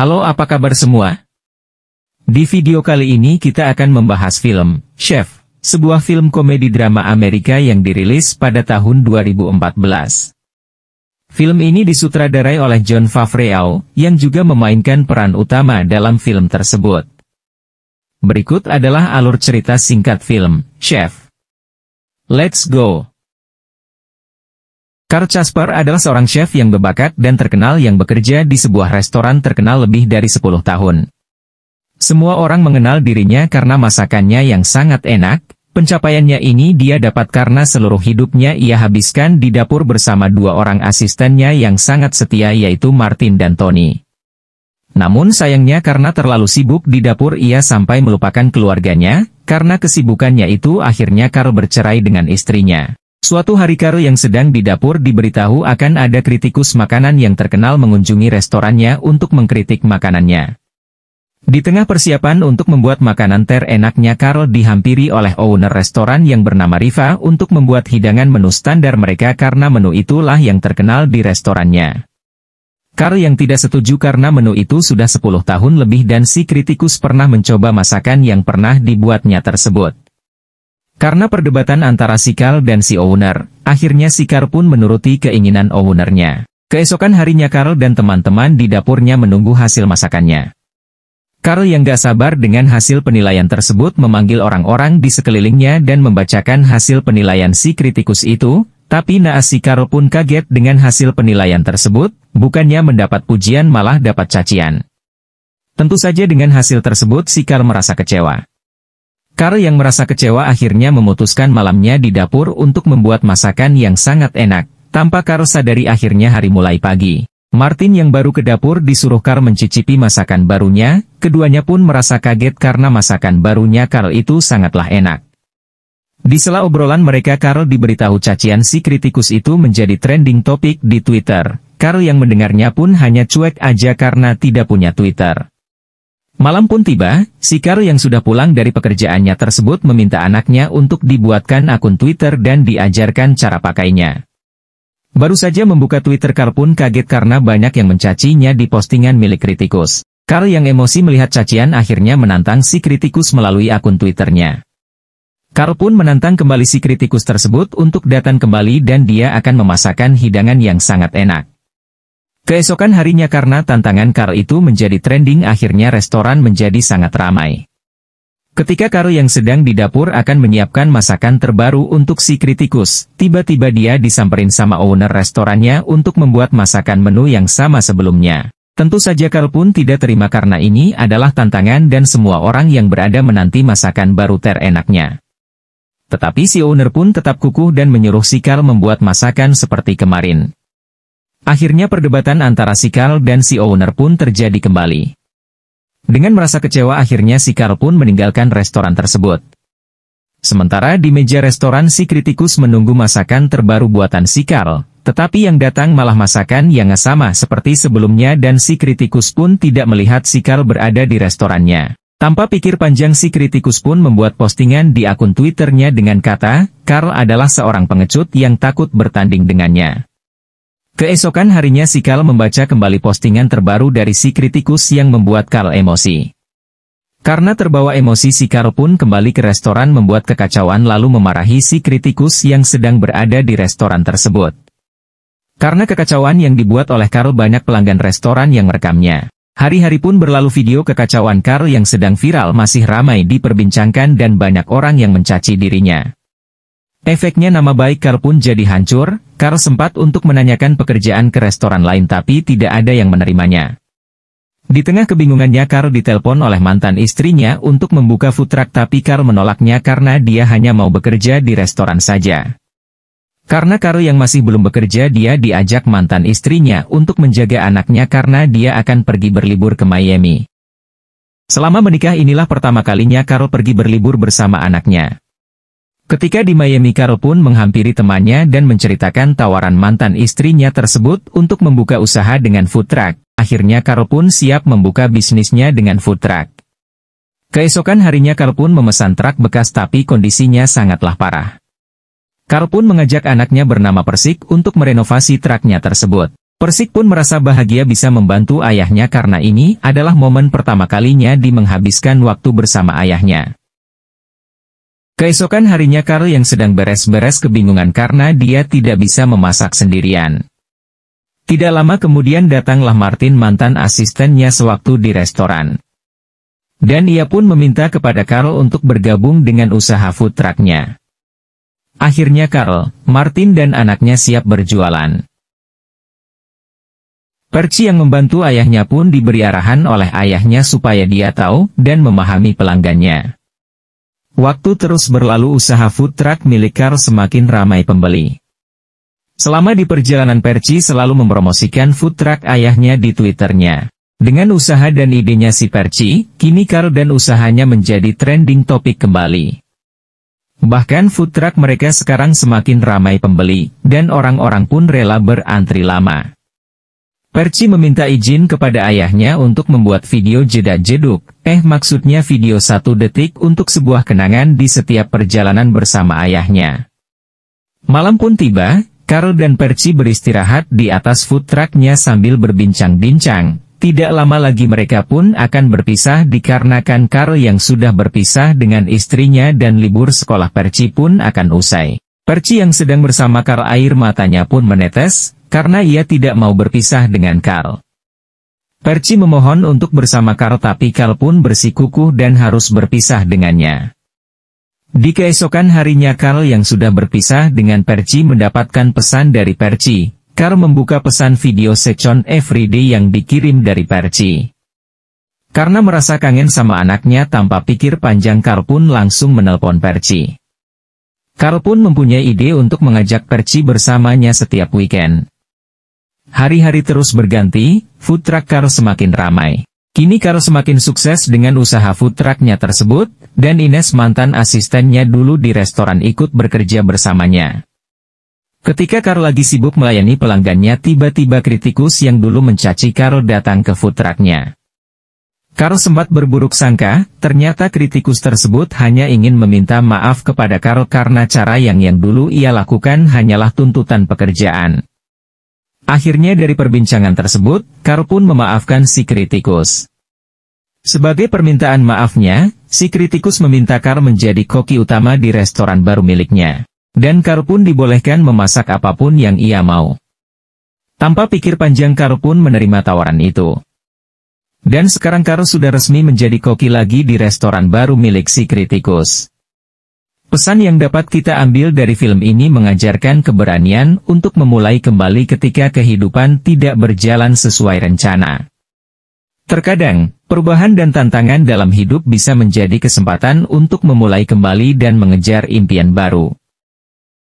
Halo apa kabar semua? Di video kali ini kita akan membahas film, Chef, sebuah film komedi drama Amerika yang dirilis pada tahun 2014. Film ini disutradarai oleh John Favreau, yang juga memainkan peran utama dalam film tersebut. Berikut adalah alur cerita singkat film, Chef. Let's go! Karl Casper adalah seorang chef yang berbakat dan terkenal yang bekerja di sebuah restoran terkenal lebih dari 10 tahun. Semua orang mengenal dirinya karena masakannya yang sangat enak, pencapaiannya ini dia dapat karena seluruh hidupnya ia habiskan di dapur bersama dua orang asistennya yang sangat setia yaitu Martin dan Tony. Namun sayangnya karena terlalu sibuk di dapur ia sampai melupakan keluarganya, karena kesibukannya itu akhirnya Karl bercerai dengan istrinya. Suatu hari Karo yang sedang di dapur diberitahu akan ada kritikus makanan yang terkenal mengunjungi restorannya untuk mengkritik makanannya. Di tengah persiapan untuk membuat makanan terenaknya Karl dihampiri oleh owner restoran yang bernama Riva untuk membuat hidangan menu standar mereka karena menu itulah yang terkenal di restorannya. Karl yang tidak setuju karena menu itu sudah 10 tahun lebih dan si kritikus pernah mencoba masakan yang pernah dibuatnya tersebut. Karena perdebatan antara Si Sikal dan si owner, akhirnya Si Sikar pun menuruti keinginan ownernya. Keesokan harinya Karl dan teman-teman di dapurnya menunggu hasil masakannya. Karl yang gak sabar dengan hasil penilaian tersebut memanggil orang-orang di sekelilingnya dan membacakan hasil penilaian si kritikus itu, tapi naas si Karl pun kaget dengan hasil penilaian tersebut, bukannya mendapat pujian malah dapat cacian. Tentu saja dengan hasil tersebut si Karl merasa kecewa. Karl yang merasa kecewa akhirnya memutuskan malamnya di dapur untuk membuat masakan yang sangat enak. Tanpa Karl sadari akhirnya hari mulai pagi. Martin yang baru ke dapur disuruh Karl mencicipi masakan barunya, keduanya pun merasa kaget karena masakan barunya Karl itu sangatlah enak. Di sela obrolan mereka Karl diberitahu cacian si kritikus itu menjadi trending topik di Twitter. Karl yang mendengarnya pun hanya cuek aja karena tidak punya Twitter. Malam pun tiba, Sikar yang sudah pulang dari pekerjaannya tersebut meminta anaknya untuk dibuatkan akun Twitter dan diajarkan cara pakainya. Baru saja membuka Twitter Carl pun kaget karena banyak yang mencacinya di postingan milik kritikus. Carl yang emosi melihat cacian akhirnya menantang si kritikus melalui akun Twitternya. Carl pun menantang kembali si kritikus tersebut untuk datang kembali dan dia akan memasakkan hidangan yang sangat enak. Keesokan harinya karena tantangan Carl itu menjadi trending akhirnya restoran menjadi sangat ramai. Ketika Carl yang sedang di dapur akan menyiapkan masakan terbaru untuk si kritikus, tiba-tiba dia disamperin sama owner restorannya untuk membuat masakan menu yang sama sebelumnya. Tentu saja Karl pun tidak terima karena ini adalah tantangan dan semua orang yang berada menanti masakan baru terenaknya. Tetapi si owner pun tetap kukuh dan menyuruh si Karl membuat masakan seperti kemarin. Akhirnya perdebatan antara si Carl dan si owner pun terjadi kembali. Dengan merasa kecewa akhirnya si Carl pun meninggalkan restoran tersebut. Sementara di meja restoran si kritikus menunggu masakan terbaru buatan si Carl, tetapi yang datang malah masakan yang sama seperti sebelumnya dan si kritikus pun tidak melihat si Carl berada di restorannya. Tanpa pikir panjang si kritikus pun membuat postingan di akun Twitternya dengan kata, Carl adalah seorang pengecut yang takut bertanding dengannya. Keesokan harinya si membaca kembali postingan terbaru dari si kritikus yang membuat Karl emosi. Karena terbawa emosi si pun kembali ke restoran membuat kekacauan lalu memarahi si kritikus yang sedang berada di restoran tersebut. Karena kekacauan yang dibuat oleh Karl banyak pelanggan restoran yang merekamnya. Hari-hari pun berlalu video kekacauan Karl yang sedang viral masih ramai diperbincangkan dan banyak orang yang mencaci dirinya. Efeknya nama baik Carl pun jadi hancur, Carl sempat untuk menanyakan pekerjaan ke restoran lain tapi tidak ada yang menerimanya. Di tengah kebingungannya Carl ditelepon oleh mantan istrinya untuk membuka food truck tapi Carl menolaknya karena dia hanya mau bekerja di restoran saja. Karena Carl yang masih belum bekerja dia diajak mantan istrinya untuk menjaga anaknya karena dia akan pergi berlibur ke Miami. Selama menikah inilah pertama kalinya Carl pergi berlibur bersama anaknya. Ketika di Miami Karo pun menghampiri temannya dan menceritakan tawaran mantan istrinya tersebut untuk membuka usaha dengan food truck. Akhirnya Karo pun siap membuka bisnisnya dengan food truck. Keesokan harinya Karo pun memesan truk bekas tapi kondisinya sangatlah parah. Karo pun mengajak anaknya bernama Persik untuk merenovasi truknya tersebut. Persik pun merasa bahagia bisa membantu ayahnya karena ini adalah momen pertama kalinya di menghabiskan waktu bersama ayahnya. Keesokan harinya Carl yang sedang beres-beres kebingungan karena dia tidak bisa memasak sendirian. Tidak lama kemudian datanglah Martin mantan asistennya sewaktu di restoran. Dan ia pun meminta kepada Carl untuk bergabung dengan usaha food trucknya. Akhirnya Carl, Martin dan anaknya siap berjualan. Perci yang membantu ayahnya pun diberi arahan oleh ayahnya supaya dia tahu dan memahami pelanggannya. Waktu terus berlalu usaha food truck milik Carl semakin ramai pembeli. Selama di perjalanan Perci selalu mempromosikan food truck ayahnya di Twitternya. Dengan usaha dan idenya si Perci, kini Carl dan usahanya menjadi trending topik kembali. Bahkan food truck mereka sekarang semakin ramai pembeli, dan orang-orang pun rela berantri lama. Perci meminta izin kepada ayahnya untuk membuat video jeda jeduk, eh maksudnya video satu detik untuk sebuah kenangan di setiap perjalanan bersama ayahnya. Malam pun tiba, Carl dan Perci beristirahat di atas food trucknya sambil berbincang-bincang. Tidak lama lagi mereka pun akan berpisah dikarenakan Carl yang sudah berpisah dengan istrinya dan libur sekolah Perci pun akan usai. Perci yang sedang bersama Karl air matanya pun menetes, karena ia tidak mau berpisah dengan Carl, Perci memohon untuk bersama Carl, tapi Carl pun bersikukuh dan harus berpisah dengannya. Di keesokan harinya Carl yang sudah berpisah dengan Perci mendapatkan pesan dari Perci. Carl membuka pesan video Secon Everyday yang dikirim dari Perci. Karena merasa kangen sama anaknya tanpa pikir panjang Carl pun langsung menelpon Perci. Carl pun mempunyai ide untuk mengajak Perci bersamanya setiap weekend. Hari-hari terus berganti, food truck Karo semakin ramai. Kini Karo semakin sukses dengan usaha food trucknya tersebut, dan Ines mantan asistennya dulu di restoran ikut bekerja bersamanya. Ketika Karo lagi sibuk melayani pelanggannya tiba-tiba kritikus yang dulu mencaci Karo datang ke food trucknya. Karo sempat berburuk sangka, ternyata kritikus tersebut hanya ingin meminta maaf kepada Karo karena cara yang yang dulu ia lakukan hanyalah tuntutan pekerjaan. Akhirnya dari perbincangan tersebut, Carl pun memaafkan si kritikus. Sebagai permintaan maafnya, si kritikus meminta Carl menjadi koki utama di restoran baru miliknya. Dan Carl pun dibolehkan memasak apapun yang ia mau. Tanpa pikir panjang Carl pun menerima tawaran itu. Dan sekarang Carl sudah resmi menjadi koki lagi di restoran baru milik si kritikus. Pesan yang dapat kita ambil dari film ini mengajarkan keberanian untuk memulai kembali ketika kehidupan tidak berjalan sesuai rencana. Terkadang, perubahan dan tantangan dalam hidup bisa menjadi kesempatan untuk memulai kembali dan mengejar impian baru.